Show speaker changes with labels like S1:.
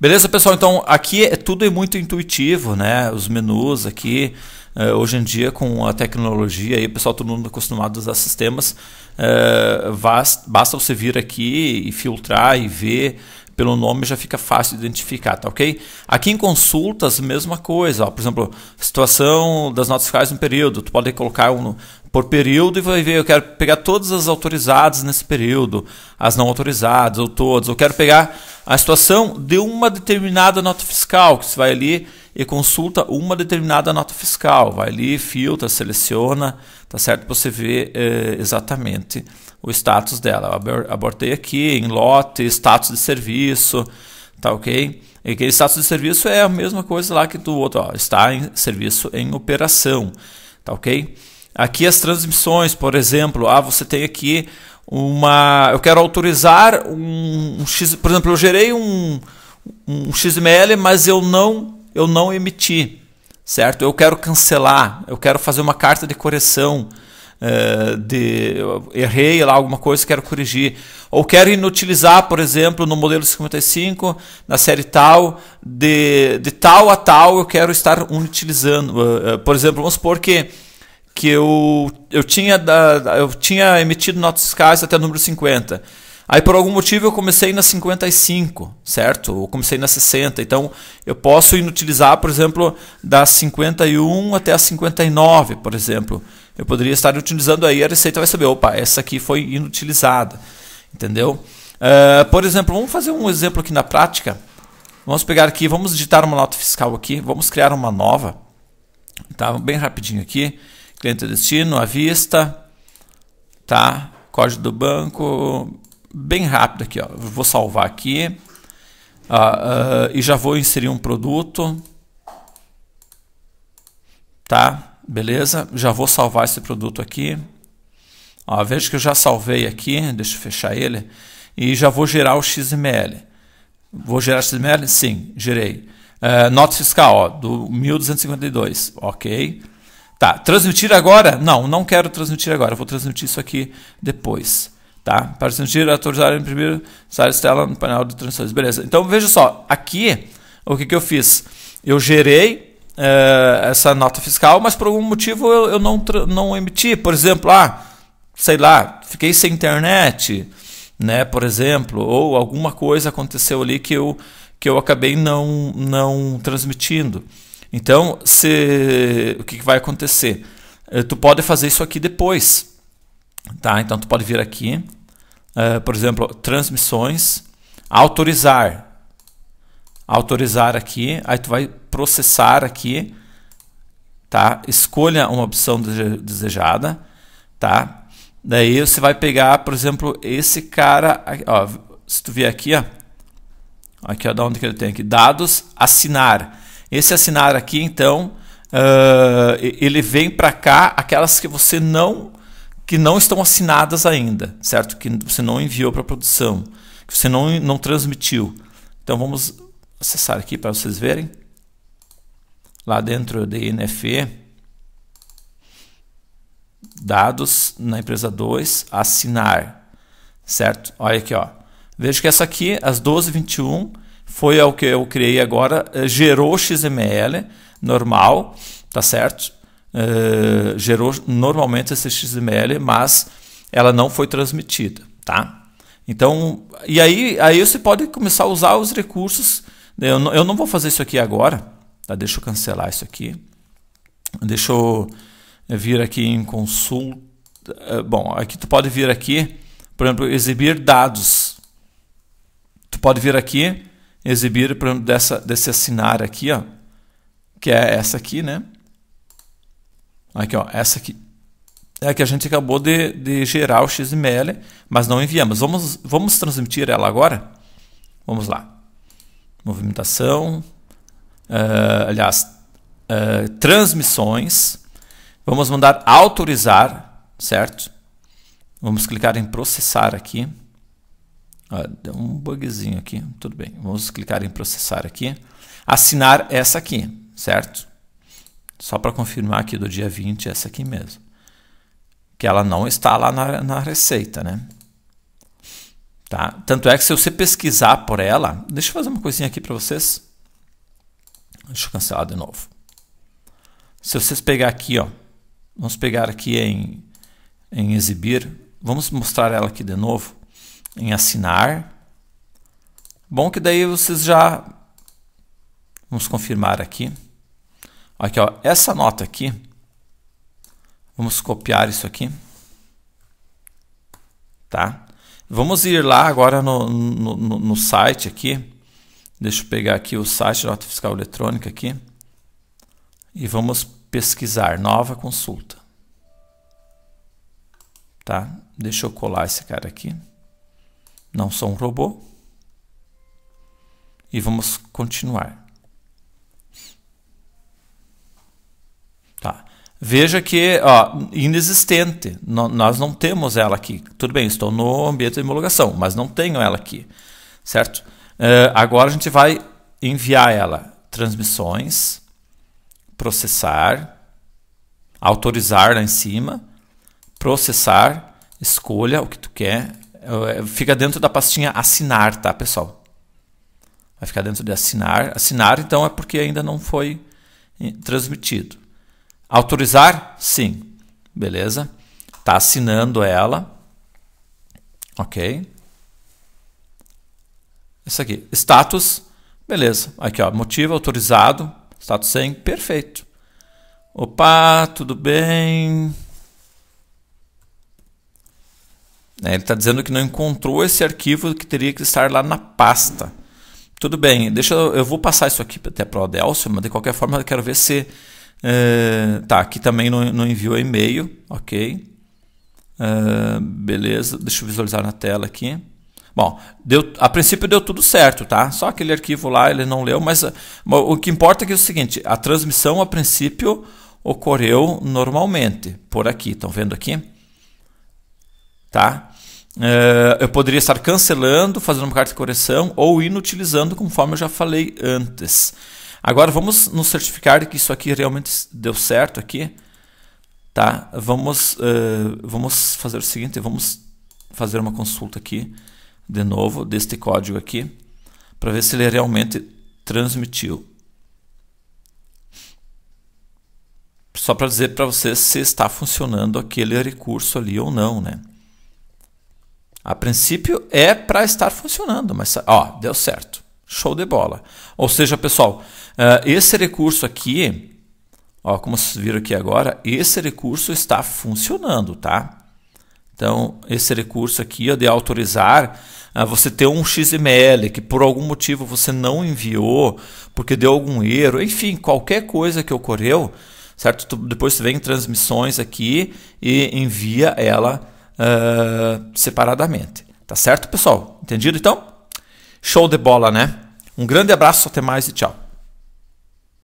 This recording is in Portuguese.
S1: Beleza, pessoal? Então aqui é tudo é muito intuitivo, né? Os menus aqui. Eh, hoje em dia, com a tecnologia, aí, pessoal, todo mundo acostumado a usar sistemas, eh, basta você vir aqui e filtrar e ver pelo nome já fica fácil de identificar, tá ok? Aqui em consultas, mesma coisa. Ó. Por exemplo, situação das notas fiscais no período. Tu pode colocar um por período e vai ver, eu quero pegar todas as autorizadas nesse período, as não autorizadas ou todas. Eu quero pegar a situação de uma determinada nota fiscal, que você vai ali e consulta uma determinada nota fiscal. Vai ali, filtra, seleciona, tá certo? você ver é, exatamente o status dela. Eu abortei aqui em lote, status de serviço, tá ok? E aquele status de serviço é a mesma coisa lá que do outro, ó, está em serviço em operação, tá ok? Aqui as transmissões, por exemplo, ah, você tem aqui uma, eu quero autorizar um, um x, por exemplo, eu gerei um, um XML, mas eu não, eu não emiti, certo? Eu quero cancelar, eu quero fazer uma carta de correção, eh, de errei lá alguma coisa quero corrigir ou quero inutilizar por exemplo no modelo 55 na série tal de, de tal a tal eu quero estar utilizando eh, eh, por exemplo vamos supor que que eu, eu, tinha, eu tinha emitido notas fiscais até o número 50 Aí por algum motivo eu comecei na 55, certo? Ou comecei na 60. Então eu posso inutilizar, por exemplo, da 51 até a 59, por exemplo. Eu poderia estar utilizando aí, a receita vai saber, opa, essa aqui foi inutilizada. Entendeu? Uh, por exemplo, vamos fazer um exemplo aqui na prática. Vamos pegar aqui, vamos digitar uma nota fiscal aqui, vamos criar uma nova. Tá, bem rapidinho aqui. Cliente destino, à vista, tá? Código do banco, bem rápido aqui. Ó. Vou salvar aqui ah, ah, e já vou inserir um produto. Tá, beleza. Já vou salvar esse produto aqui. Ó, veja que eu já salvei aqui, deixa eu fechar ele. E já vou gerar o XML. Vou gerar o XML? Sim, gerei. Uh, nota fiscal, ó, do 1252, ok. Tá, transmitir agora? Não, não quero transmitir agora, vou transmitir isso aqui depois tá? Para sentir autorizar em imprimir site tela no painel de transições. Beleza. Então veja só, aqui o que, que eu fiz? Eu gerei eh, essa nota fiscal, mas por algum motivo eu, eu não, não emiti. Por exemplo, ah, sei lá, fiquei sem internet, né? Por exemplo, ou alguma coisa aconteceu ali que eu, que eu acabei não, não transmitindo. Então, se, o que, que vai acontecer? Eh, tu pode fazer isso aqui depois Tá? Então tu pode vir aqui, uh, por exemplo, transmissões, autorizar. Autorizar aqui, aí tu vai processar aqui, tá? Escolha uma opção desejada, tá? Daí você vai pegar, por exemplo, esse cara, ó, se tu vier aqui, ó, aqui ó, da onde que ele tem aqui, dados, assinar. Esse assinar aqui, então, uh, ele vem para cá aquelas que você não que não estão assinadas ainda, certo? Que você não enviou para produção, que você não, não transmitiu. Então vamos acessar aqui para vocês verem. Lá dentro de NFE, dados na empresa 2, assinar, certo? Olha aqui, ó. Veja que essa aqui, as 12h21, foi o que eu criei agora, eh, gerou XML normal, tá certo? Eh, gerou normalmente essa XML, mas ela não foi transmitida, tá? Então, e aí, aí você pode começar a usar os recursos. Né? Eu não, eu não vou fazer isso aqui agora, tá? Deixa eu cancelar isso aqui. Deixa eu eh, vir aqui em consulta. Eh, bom, aqui tu pode vir aqui, por exemplo, exibir dados. Tu pode vir aqui, exibir, por exemplo, dessa, desse assinar aqui, ó, que é essa aqui, né? Aqui, ó, essa aqui é que a gente acabou de, de gerar o XML, mas não enviamos. Vamos, vamos transmitir ela agora? Vamos lá. Movimentação. Uh, aliás, uh, transmissões. Vamos mandar autorizar, certo? Vamos clicar em processar aqui. Ah, deu um bugzinho aqui, tudo bem. Vamos clicar em processar aqui. Assinar essa aqui, certo? Só para confirmar aqui do dia 20, essa aqui mesmo. Que ela não está lá na, na receita, né? Tá? Tanto é que se você pesquisar por ela, deixa eu fazer uma coisinha aqui para vocês. Deixa eu cancelar de novo. Se vocês pegar aqui, ó, vamos pegar aqui em, em exibir, vamos mostrar ela aqui de novo, em assinar. Bom que daí vocês já vamos confirmar aqui. Aqui, ó, essa nota aqui, vamos copiar isso aqui, tá? Vamos ir lá agora no, no, no site aqui, deixa eu pegar aqui o site nota fiscal eletrônica aqui, e vamos pesquisar nova consulta, tá? Deixa eu colar esse cara aqui, não sou um robô, e vamos continuar. Veja que, ó, inexistente. N nós não temos ela aqui. Tudo bem, estou no ambiente de homologação, mas não tenho ela aqui, certo? Uh, agora a gente vai enviar ela transmissões, processar, autorizar lá em cima, processar, escolha o que tu quer. Uh, fica dentro da pastinha assinar, tá, pessoal? Vai ficar dentro de assinar. Assinar, então, é porque ainda não foi eh, transmitido. Autorizar? Sim. Beleza? Tá assinando ela. Ok. Isso aqui. Status. Beleza. Aqui, ó. Motivo autorizado. Status 100. Perfeito. Opa, tudo bem? É, ele está dizendo que não encontrou esse arquivo que teria que estar lá na pasta. Tudo bem, deixa eu, eu vou passar isso aqui até para o Adelcio, mas de qualquer forma eu quero ver se Uh, tá, aqui também não, não enviou e-mail, ok. Uh, beleza, deixa eu visualizar na tela aqui. Bom, deu, a princípio deu tudo certo, tá? Só aquele arquivo lá ele não leu, mas o que importa é, que é o seguinte: a transmissão a princípio ocorreu normalmente por aqui, estão vendo aqui? Tá? Uh, eu poderia estar cancelando, fazendo uma carta de correção ou inutilizando, conforme eu já falei antes. Agora vamos nos certificar de que isso aqui realmente deu certo aqui. Tá? Vamos, uh, vamos fazer o seguinte, vamos fazer uma consulta aqui de novo deste código aqui para ver se ele realmente transmitiu. Só para dizer para vocês se está funcionando aquele recurso ali ou não, né? A princípio é para estar funcionando, mas ó, deu certo. Show de bola. Ou seja, pessoal, eh, esse recurso aqui, ó, como vocês viram aqui agora, esse recurso está funcionando, tá? Então, esse recurso aqui ó, de autorizar, ah, você ter um XML que por algum motivo você não enviou, porque deu algum erro, enfim, qualquer coisa que ocorreu, certo? Tu, depois vem transmissões aqui e envia ela uh, separadamente. Tá certo, pessoal? Entendido então? Show de bola, né? Um grande abraço, até mais e tchau.